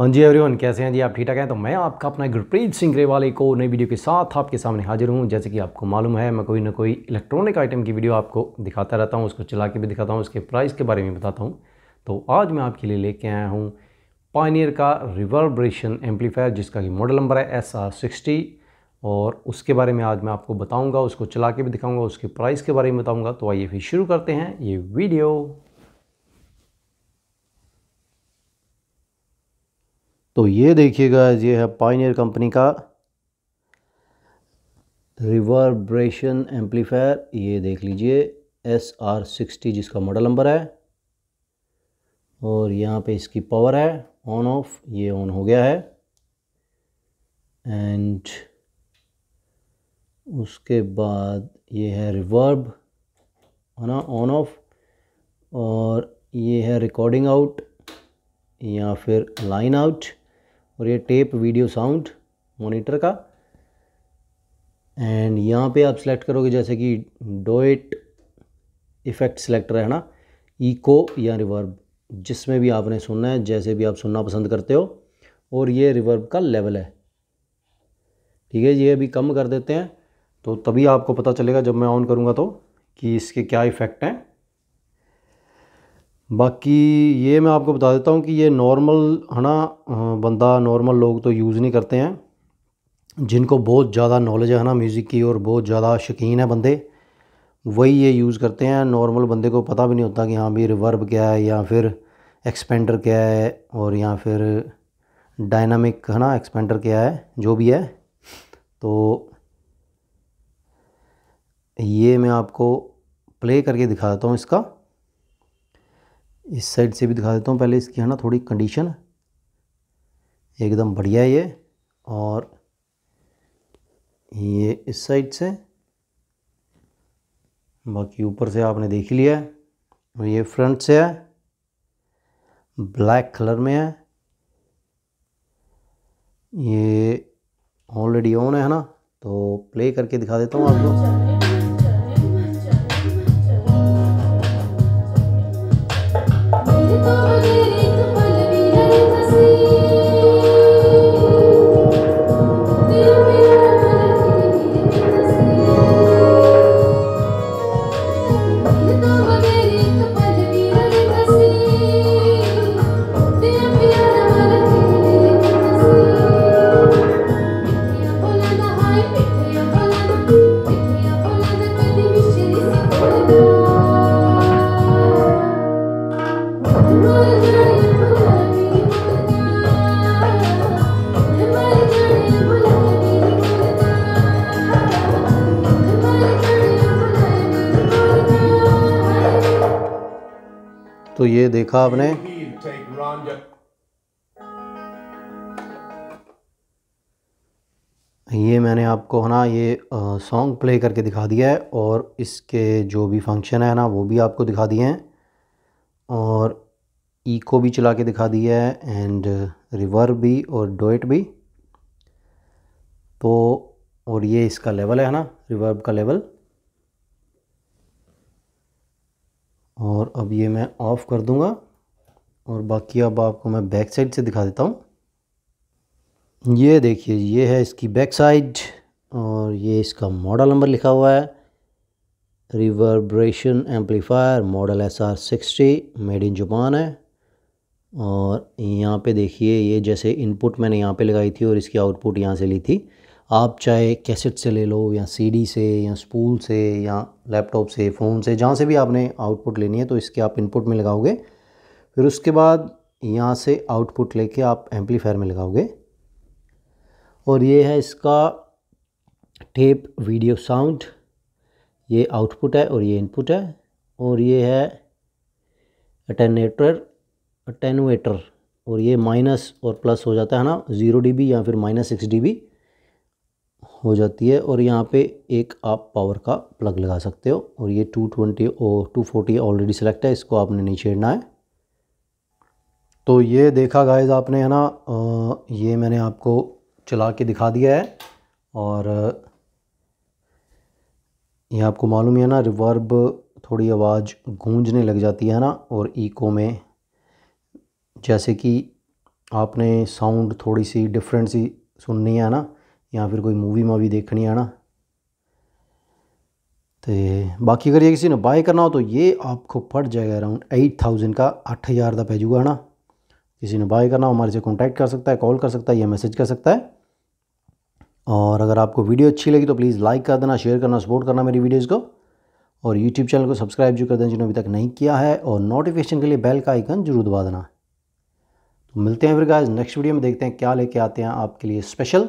हाँ जी एवरीवन कैसे हैं जी आप ठीक ठाक हैं तो मैं आपका अपना गुरप्रीत सिंह ग्रेवाल एक नई वीडियो के साथ आपके सामने हाजिर हूं जैसे कि आपको मालूम है मैं कोई ना कोई इलेक्ट्रॉनिक आइटम की वीडियो आपको दिखाता रहता हूं उसको चला के भी दिखाता हूं उसके प्राइस के बारे में बताता हूं तो आज मैं आपके लिए लेके आया हूँ पाइनियर का रिवर्ब्रेशन एम्पलीफायर जिसका कि मॉडल नंबर है एस और उसके बारे में आज मैं आपको बताऊँगा उसको चला के भी दिखाऊँगा उसके प्राइस के बारे में बताऊँगा तो आइए फिर शुरू करते हैं ये वीडियो तो ये देखिएगा ये है पाइनियर कंपनी का रिवर्ब्रेशन एम्पलीफायर ये देख लीजिए एस आर सिक्सटी जिसका मॉडल नंबर है और यहाँ पे इसकी पावर है ऑन ऑफ ये ऑन हो गया है एंड उसके बाद ये है रिवर्ब है ना ऑन ऑफ और ये है रिकॉर्डिंग आउट या फिर लाइन आउट और ये टेप वीडियो साउंड मॉनिटर का एंड यहाँ पे आप सेलेक्ट करोगे जैसे कि डोएट इफेक्ट सेलेक्टर है ना इको या रिवर्ब जिसमें भी आपने सुनना है जैसे भी आप सुनना पसंद करते हो और ये रिवर्ब का लेवल है ठीक है ये अभी कम कर देते हैं तो तभी आपको पता चलेगा जब मैं ऑन करूँगा तो कि इसके क्या इफ़ेक्ट हैं बाकी ये मैं आपको बता देता हूँ कि ये नॉर्मल है ना बंदा नॉर्मल लोग तो यूज़ नहीं करते हैं जिनको बहुत ज़्यादा नॉलेज है ना म्यूज़िक की और बहुत ज़्यादा शौकीन है बंदे वही ये यूज़ करते हैं नॉर्मल बंदे को पता भी नहीं होता कि हाँ भी रिवर्ब क्या है या फिर एक्सपेंडर क्या है और या फिर डायनामिक है ना एक्सपेंडर क्या है जो भी है तो ये मैं आपको प्ले करके दिखा देता हूँ इसका इस साइड से भी दिखा देता हूँ पहले इसकी है ना थोड़ी कंडीशन एकदम बढ़िया ये और ये इस साइड से बाकी ऊपर से आपने देख लिया और ये फ्रंट से है ब्लैक कलर में है ये ऑलरेडी ऑन है ना तो प्ले करके दिखा देता हूँ आपको तो ये देखा आपने ये मैंने आपको है ना ये सॉन्ग प्ले करके दिखा दिया है और इसके जो भी फंक्शन है ना वो भी आपको दिखा दिए हैं और इको भी चला के दिखा दिया है एंड रिवर्ब भी और डोइट भी तो और ये इसका लेवल है ना रिवर्ब का लेवल और अब ये मैं ऑफ़ कर दूँगा और बाकी अब आपको मैं बैक साइड से दिखा देता हूँ ये देखिए ये है इसकी बैक साइड और ये इसका मॉडल नंबर लिखा हुआ है reverberation amplifier model S R sixty made in Japan है और यहाँ पे देखिए ये जैसे इनपुट मैंने यहाँ पे लगाई थी और इसकी आउटपुट यहाँ से ली थी आप चाहे कैसेट से ले लो या सीडी से या स्पूल से या लैपटॉप से फ़ोन से जहाँ से भी आपने आउटपुट लेनी है तो इसके आप इनपुट में लगाओगे फिर उसके बाद यहाँ से आउटपुट लेके आप एम्पलीफायर में लगाओगे और ये है इसका टेप वीडियो साउंड ये आउटपुट है और ये इनपुट है और ये है अटेनेटर अटेनुएटर और ये माइनस और प्लस हो जाता है ना ज़ीरो डी या फिर माइनस सिक्स डी हो जाती है और यहाँ पे एक आप पावर का प्लग लगा सकते हो और ये 220 और टू ऑलरेडी सेलेक्ट है इसको आपने नहीं छेड़ना है तो ये देखा गाइज आपने है ना ये मैंने आपको चला के दिखा दिया है और ये आपको मालूम है ना रिवर्ब थोड़ी आवाज़ गूंजने लग जाती है ना और ईको में जैसे कि आपने साउंड थोड़ी सी डिफरेंट सी सुननी है ना या फिर कोई मूवी मावी देखनी है ना तो बाकी अगर ये किसी ने बाय करना हो तो ये आपको पड़ जाएगा अराउंड एट थाउजेंड का आठ हज़ार का पैजूगा है ना किसी ने बाय करना हो हमारे से कॉन्टैक्ट कर सकता है कॉल कर सकता है या मैसेज कर सकता है और अगर आपको वीडियो अच्छी लगी तो प्लीज़ लाइक कर देना शेयर करना सपोर्ट करना मेरी वीडियोज़ को और यूट्यूब चैनल को सब्सक्राइब जो कर देना जिन्होंने अभी तक नहीं किया है और नोटिफिकेशन के लिए बेल का आइकन जरूर दबा देना तो मिलते हैं फिर गाइज नेक्स्ट वीडियो में देखते हैं क्या लेके आते हैं आपके लिए स्पेशल